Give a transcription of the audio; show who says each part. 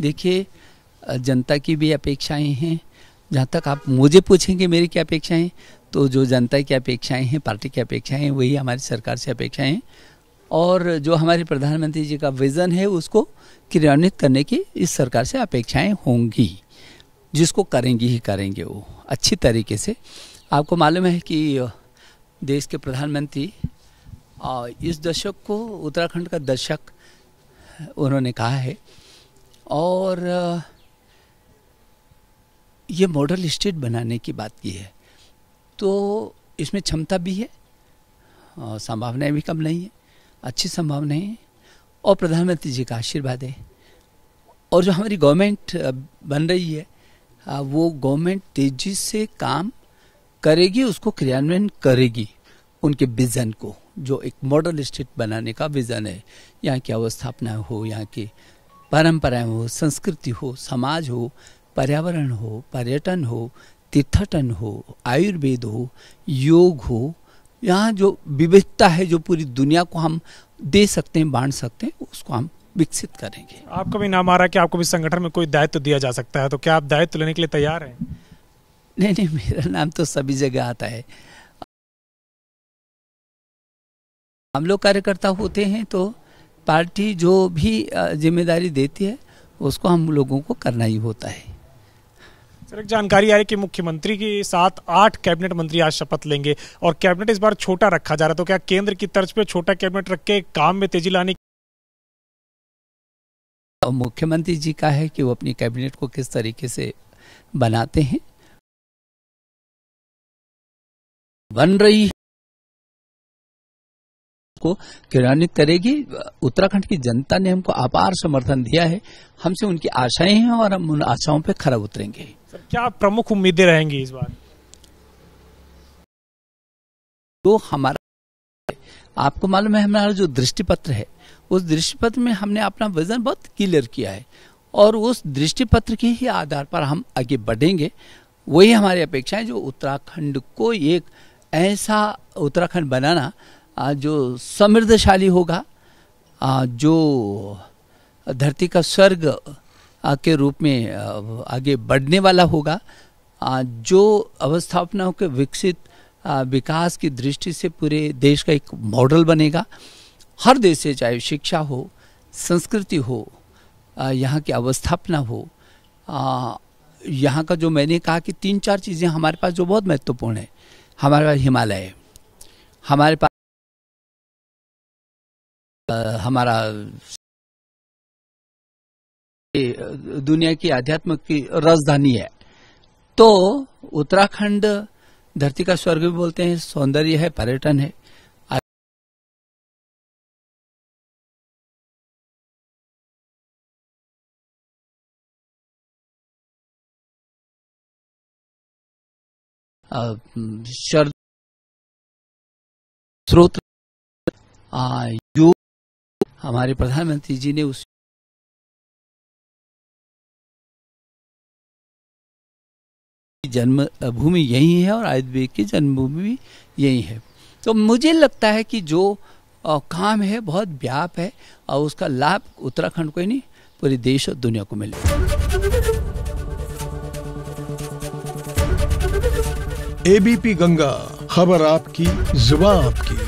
Speaker 1: देखिए जनता की भी अपेक्षाएं हैं जहाँ तक आप मुझे पूछेंगे मेरी क्या अपेक्षाएं तो जो जनता की अपेक्षाएं हैं पार्टी की अपेक्षाएं हैं वही हमारी सरकार से अपेक्षाएं हैं और जो हमारे प्रधानमंत्री जी का विज़न है उसको क्रियान्वित करने की इस सरकार से अपेक्षाएं होंगी जिसको करेंगी ही करेंगे वो अच्छी तरीके से आपको मालूम है कि देश के प्रधानमंत्री इस दशक को उत्तराखंड का दशक उन्होंने कहा है और ये मॉडल स्टेट बनाने की बात की है तो इसमें क्षमता भी है और संभावनाएं भी कम नहीं है अच्छी संभावनाएं हैं और प्रधानमंत्री जी का आशीर्वाद है और जो हमारी गवर्नमेंट बन रही है वो गवर्नमेंट तेजी से काम करेगी उसको क्रियान्वयन करेगी उनके विजन को जो एक मॉडल स्टेट बनाने का विजन है यहाँ की अवस्थापना हो यहाँ की परंपराएं हो संस्कृति हो समाज हो पर्यावरण हो पर्यटन हो तीर्थटन हो आयुर्वेद हो योग हो यहाँ जो विविधता है जो पूरी दुनिया को हम दे सकते हैं बांट सकते हैं उसको हम विकसित करेंगे
Speaker 2: आपका भी नाम आ रहा है कि आपको भी संगठन में कोई दायित्व दिया जा सकता है तो क्या आप दायित्व लेने के लिए तैयार हैं नहीं नहीं मेरा
Speaker 1: नाम तो सभी जगह आता है हम लोग कार्यकर्ता होते हैं तो पार्टी जो भी जिम्मेदारी देती है उसको हम लोगों को करना ही होता है
Speaker 2: सर एक जानकारी आ रही कि मुख्यमंत्री के साथ आठ कैबिनेट मंत्री आज शपथ लेंगे और कैबिनेट इस बार छोटा रखा जा रहा है तो क्या केंद्र की तर्ज पे छोटा कैबिनेट रख के काम में तेजी लाने
Speaker 1: मुख्यमंत्री जी
Speaker 3: का है कि वो अपनी कैबिनेट को किस तरीके से बनाते हैं बन रही है। को क्रियान्वित करेगी उत्तराखंड की जनता ने हमको अपार समर्थन दिया है हमसे
Speaker 1: उनकी आशाएं हैं और हम उन आशाओं पर खरा उतरेंगे
Speaker 2: सर क्या प्रमुख उम्मीदें रहेंगी इस बार
Speaker 1: तो हमारा आपको मालूम है हमारा जो दृष्टि पत्र है उस दृष्टि पत्र में हमने अपना विजन बहुत क्लियर किया है और उस दृष्टि पत्र के ही आधार पर हम आगे बढ़ेंगे वही हमारी अपेक्षा है जो उत्तराखंड को एक ऐसा उत्तराखंड बनाना जो समृद्धशाली होगा जो धरती का स्वर्ग के रूप में आगे बढ़ने वाला होगा जो अवस्थापनाओं के विकसित विकास की दृष्टि से पूरे देश का एक मॉडल बनेगा हर देश से चाहे शिक्षा हो संस्कृति हो यहाँ की अवस्थापना हो यहाँ का जो मैंने कहा कि तीन चार चीज़ें हमारे पास जो
Speaker 3: बहुत महत्वपूर्ण है हमारे पास हिमालय हमारे पास हमारा दुनिया की आध्यात्म की राजधानी है तो उत्तराखंड धरती का स्वर्ग भी बोलते हैं सौंदर्य है पर्यटन है शर्द स्रोत योग हमारे प्रधानमंत्री जी ने उस जन्म भूमि यही
Speaker 1: है और आयुर्वेद की जन्मभूमि भी यही है तो मुझे लगता है कि जो काम है बहुत व्याप है और उसका लाभ उत्तराखंड को ही नहीं पूरे देश और दुनिया को मिले
Speaker 3: एबीपी गंगा खबर आपकी जुबा आपकी